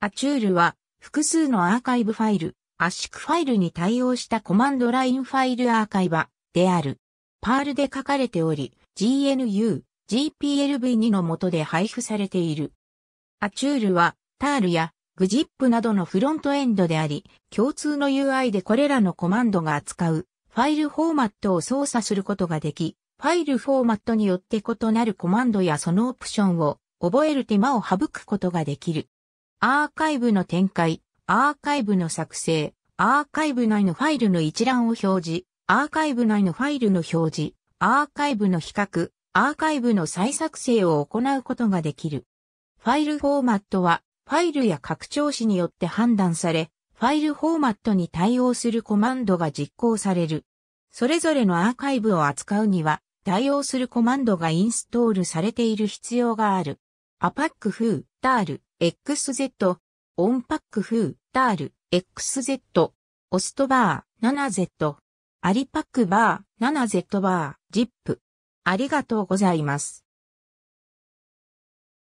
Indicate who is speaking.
Speaker 1: アチュールは複数のアーカイブファイル、圧縮ファイルに対応したコマンド
Speaker 2: ラインファイルアーカイバである。パールで書かれており、GNU、GPLv2 の下で配布されている。アチュールはタールや GZIP などのフロントエンドであり、共通の UI でこれらのコマンドが扱うファイルフォーマットを操作することができ、ファイルフォーマットによって異なるコマンドやそのオプションを覚える手間を省くことができる。アーカイブの展開、アーカイブの作成、アーカイブ内のファイルの一覧を表示、アーカイブ内のファイルの表示、アーカイブの比較、アーカイブの再作成を行うことができる。ファイルフォーマットは、ファイルや拡張子によって判断され、ファイルフォーマットに対応するコマンドが実行される。それぞれのアーカイブを扱うには、対応するコマンドがインストールされている必要がある。XZ、オンパックフー、タール、XZ、オストバー、7Z、
Speaker 1: アリパックバー、7Z バー、ジップ。ありがとうございます。